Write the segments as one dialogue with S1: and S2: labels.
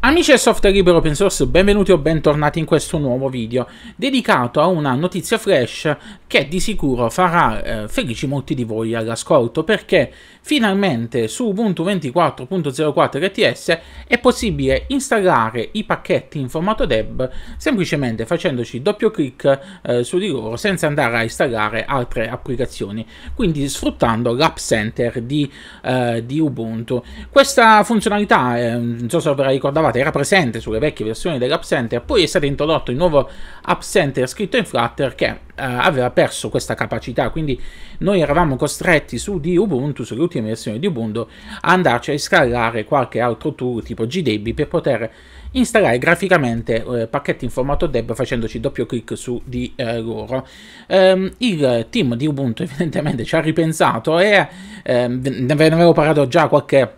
S1: Amici del software libero open source, benvenuti o bentornati in questo nuovo video dedicato a una notizia flash che di sicuro farà eh, felici molti di voi all'ascolto perché finalmente su Ubuntu 24.04 RTS è possibile installare i pacchetti in formato deb semplicemente facendoci doppio clic eh, su di loro senza andare a installare altre applicazioni, quindi sfruttando l'app center di, eh, di Ubuntu. Questa funzionalità, eh, non so se ve la ricordavate, trovate era presente sulle vecchie versioni dell'App Center, poi è stato introdotto il nuovo App Center scritto in Flutter che eh, aveva perso questa capacità, quindi noi eravamo costretti su di Ubuntu, sulle ultime versioni di Ubuntu, a andarci a installare qualche altro tool tipo GDB per poter installare graficamente eh, pacchetti in formato deb facendoci doppio clic su di eh, loro. Ehm, il team di Ubuntu evidentemente ci ha ripensato e ehm, ve ne avevo parlato già qualche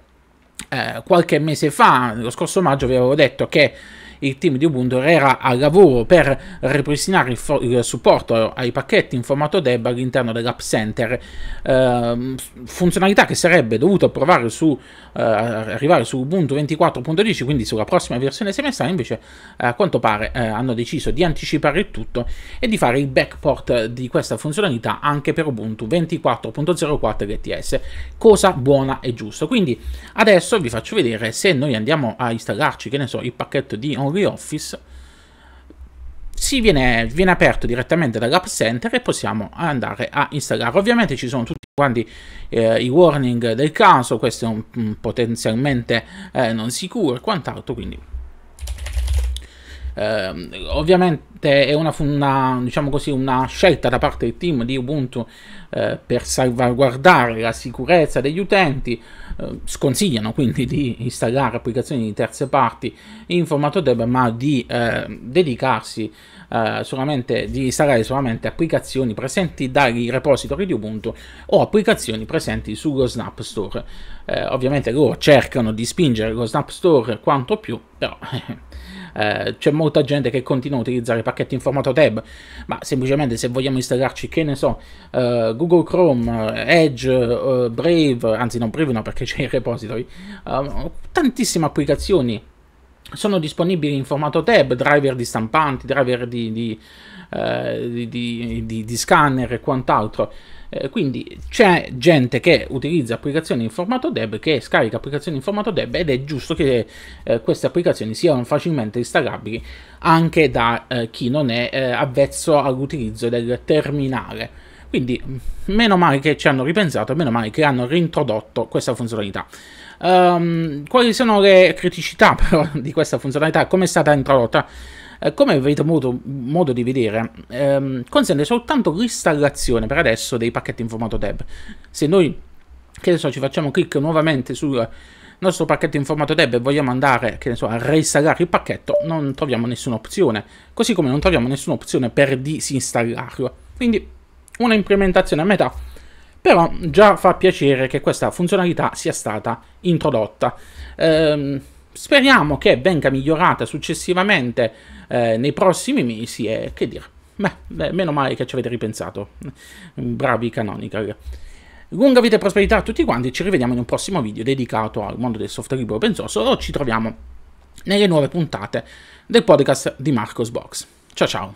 S1: eh, qualche mese fa, lo scorso maggio, vi avevo detto che il team di Ubuntu era al lavoro per ripristinare il, il supporto ai pacchetti in formato deb all'interno dell'app center, eh, funzionalità che sarebbe dovuta provare su, eh, arrivare su Ubuntu 24.10, quindi sulla prossima versione semestrale, invece a quanto pare eh, hanno deciso di anticipare il tutto e di fare il backport di questa funzionalità anche per Ubuntu 24.04 LTS, cosa buona e giusta. Quindi adesso vi faccio vedere se noi andiamo a installarci, che ne so, il pacchetto di on nuovi Office, si viene, viene aperto direttamente dall'App Center e possiamo andare a installare. Ovviamente ci sono tutti quanti eh, i warning del caso, questo è un, potenzialmente eh, non sicuro e quant'altro, quindi eh, ovviamente è una, una, diciamo così, una, scelta da parte del team di Ubuntu eh, per salvaguardare la sicurezza degli utenti. Eh, sconsigliano quindi di installare applicazioni di terze parti in formato deb, ma di eh, dedicarsi eh, solamente di installare solamente applicazioni presenti dai repository di Ubuntu o applicazioni presenti sullo Snap Store. Eh, ovviamente loro cercano di spingere lo Snap Store quanto più, però Eh, c'è molta gente che continua a utilizzare i pacchetti in formato tab, ma semplicemente se vogliamo installarci, che ne so, eh, Google Chrome, eh, Edge, eh, Brave, anzi non Brave no perché c'è il repository, eh, tantissime applicazioni sono disponibili in formato tab, driver di stampanti, driver di, di, di, di scanner e quant'altro. Eh, quindi c'è gente che utilizza applicazioni in formato DEB, che scarica applicazioni in formato DEB ed è giusto che eh, queste applicazioni siano facilmente installabili anche da eh, chi non è eh, avvezzo all'utilizzo del terminale. Quindi mm, meno male che ci hanno ripensato meno male che hanno reintrodotto questa funzionalità. Um, quali sono le criticità però di questa funzionalità? Come è stata introdotta? Eh, come avete avuto modo di vedere, ehm, consente soltanto l'installazione per adesso dei pacchetti in formato DEB. Se noi, che ne so, ci facciamo clic nuovamente sul nostro pacchetto in formato DEB e vogliamo andare, che ne so, a reinstallare il pacchetto, non troviamo nessuna opzione, così come non troviamo nessuna opzione per disinstallarlo. Quindi una implementazione a metà, però già fa piacere che questa funzionalità sia stata introdotta. Ehm, Speriamo che venga migliorata successivamente eh, nei prossimi mesi e che dire. Beh, meno male che ci avete ripensato. Bravi Canonical. Lunga vita e prosperità a tutti quanti, ci rivediamo in un prossimo video dedicato al mondo del software libero open source o ci troviamo nelle nuove puntate del podcast di Marcos Box. Ciao ciao!